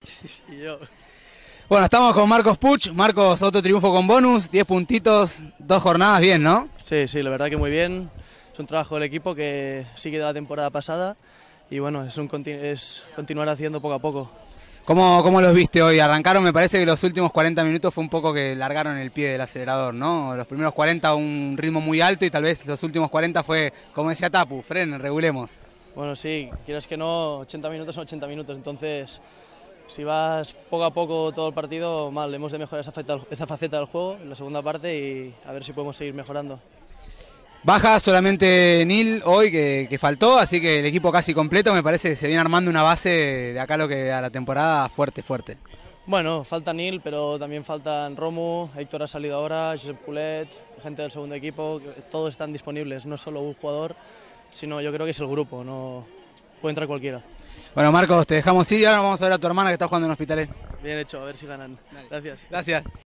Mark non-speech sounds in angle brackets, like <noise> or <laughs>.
<laughs> yo. Bueno, estamos con Marcos Puch. Marcos, otro triunfo con bonus, 10 puntitos, dos jornadas, bien, ¿no? Sí, sí, la verdad que muy bien. Es un trabajo del equipo que sigue de la temporada pasada y bueno, es, un es continuar haciendo poco a poco. ¿Cómo, ¿Cómo, los viste hoy? Arrancaron, me parece que los últimos 40 minutos fue un poco que largaron el pie del acelerador, ¿no? Los primeros 40 un ritmo muy alto y tal vez los últimos 40 fue, como decía Tapu, fren, regulemos. Bueno, sí, quieres que no, 80 minutos son 80 minutos, entonces si vas poco a poco todo el partido, mal, hemos de mejorar esa faceta, del juego en la segunda parte y a ver si podemos seguir mejorando. Baja solamente Nil hoy que, faltó, así que el equipo casi completo me parece que se viene armando una base de acá a lo que a la temporada fuerte, fuerte. Bueno, falta Nil, pero también faltan Romo, Héctor ha salido ahora, Josep Coulet, gente del segundo equipo, todos están disponibles, no solo un jugador, sino yo creo que es el grupo, no puede entrar cualquiera. Bueno, Marcos, te dejamos y ahora vamos a ver a tu hermana que está jugando en hospitales. ¿eh? Bien hecho, a ver si ganan. Gracias. Gracias.